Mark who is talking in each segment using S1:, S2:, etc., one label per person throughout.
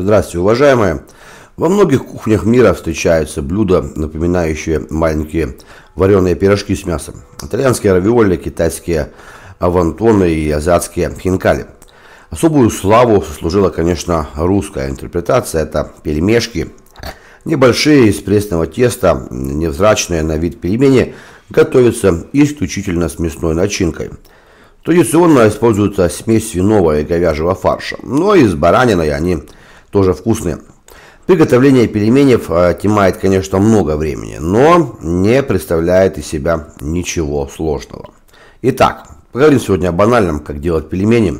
S1: Здравствуйте, уважаемые! Во многих кухнях мира встречаются блюда, напоминающие маленькие вареные пирожки с мясом. Итальянские равиоли, китайские авантоны и азиатские хинкали. Особую славу служила, конечно, русская интерпретация. Это пельмешки. Небольшие из пресного теста, невзрачные на вид пельмени, готовятся исключительно с мясной начинкой. Традиционно используется смесь свиного и говяжьего фарша, но из баранины они тоже вкусные. Приготовление пельменев а, отнимает, конечно, много времени, но не представляет из себя ничего сложного. Итак, поговорим сегодня о банальном, как делать пельмени.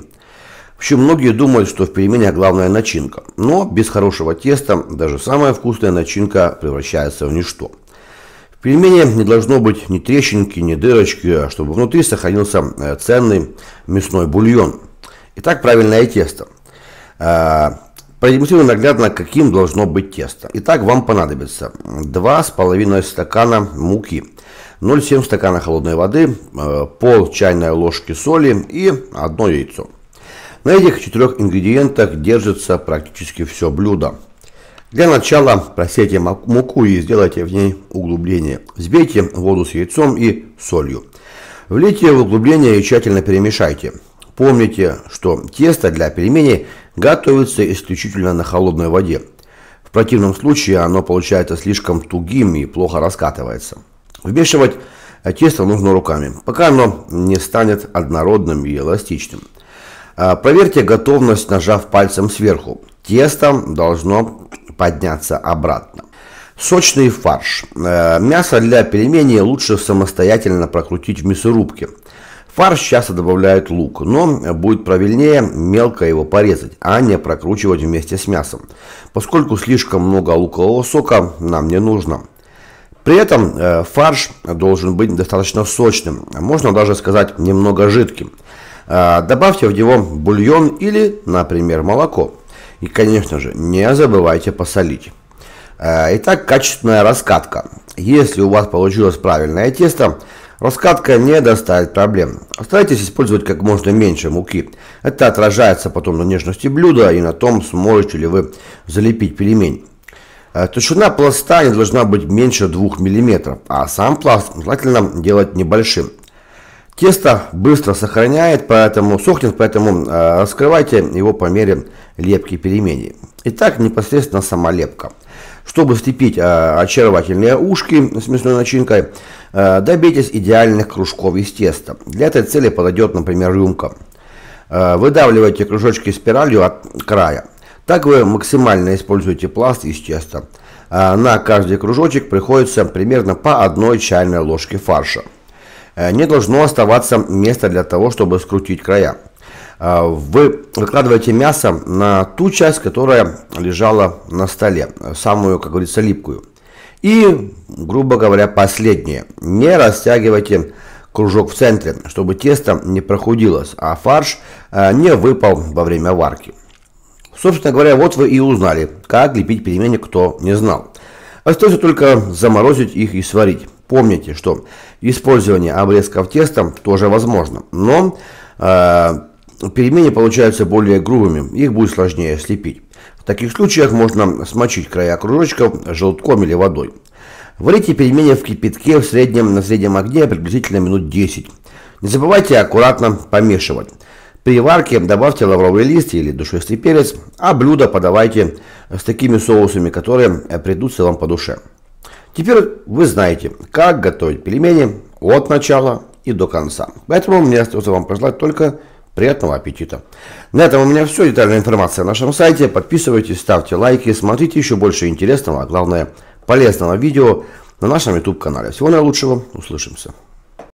S1: Вообще, многие думают, что в пельменях главная начинка, но без хорошего теста даже самая вкусная начинка превращается в ничто. В пельмени не должно быть ни трещинки, ни дырочки, а чтобы внутри сохранился э, ценный мясной бульон. Итак, правильное тесто а, Продемонстрируем наглядно, каким должно быть тесто. Итак, вам понадобится 2,5 стакана муки, 0,7 стакана холодной воды, э, пол чайной ложки соли и одно яйцо. На этих четырех ингредиентах держится практически все блюдо. Для начала просейте муку и сделайте в ней углубление. Взбейте воду с яйцом и солью. Влейте в углубление и тщательно перемешайте. Помните, что тесто для пельменей готовится исключительно на холодной воде. В противном случае оно получается слишком тугим и плохо раскатывается. Вмешивать тесто нужно руками, пока оно не станет однородным и эластичным. А, проверьте готовность, нажав пальцем сверху. Тесто должно подняться обратно. Сочный фарш. Э, мясо для пельменей лучше самостоятельно прокрутить в мясорубке – фарш часто добавляют лук, но будет правильнее мелко его порезать, а не прокручивать вместе с мясом, поскольку слишком много лукового сока нам не нужно. При этом э, фарш должен быть достаточно сочным, а можно даже сказать немного жидким. Э, добавьте в него бульон или, например, молоко. И, конечно же, не забывайте посолить. Э, итак, качественная раскатка. Если у вас получилось правильное тесто, Раскатка не доставит проблем. Старайтесь использовать как можно меньше муки. Это отражается потом на нежности блюда и на том, сможете ли вы залепить пельмень. Э, толщина пласта не должна быть меньше 2 мм, а сам пласт желательно делать небольшим. Тесто быстро сохраняет, поэтому сохнет, поэтому а, раскрывайте его по мере лепки пельменей. Итак, непосредственно сама лепка. Чтобы слепить а, очаровательные ушки с мясной начинкой, а, добейтесь идеальных кружков из теста. Для этой цели подойдет, например, рюмка. Выдавливайте кружочки спиралью от края. Так вы максимально используете пласт из теста. На каждый кружочек приходится примерно по одной чайной ложке фарша. Э, не должно оставаться места для того, чтобы скрутить края. Э, вы выкладываете мясо на ту часть, которая лежала на столе, э, самую, как говорится, липкую. И, грубо говоря, последнее. Не растягивайте кружок в центре, чтобы тесто не прохудилось, а фарш не выпал во время варки. Собственно говоря, вот вы и узнали, как лепить перемене, кто не знал. Остается только заморозить их и сварить. Помните, что использование обрезков теста тоже возможно, но э, перемены получаются более грубыми, их будет сложнее слепить. В таких случаях можно смочить края кружочков желтком или водой. Варите пельмени в кипятке в среднем, на среднем огне приблизительно минут 10. Не забывайте аккуратно помешивать. При варке добавьте лавровые листья или душистый перец, а блюдо подавайте с такими соусами, которые придутся вам по душе. Теперь вы знаете, как готовить пельмени от начала и до конца. Поэтому мне остается вам пожелать только приятного аппетита. На этом у меня все. Детальная информация на нашем сайте. Подписывайтесь, ставьте лайки, смотрите еще больше интересного, а главное полезного видео на нашем YouTube-канале. Всего наилучшего. Услышимся.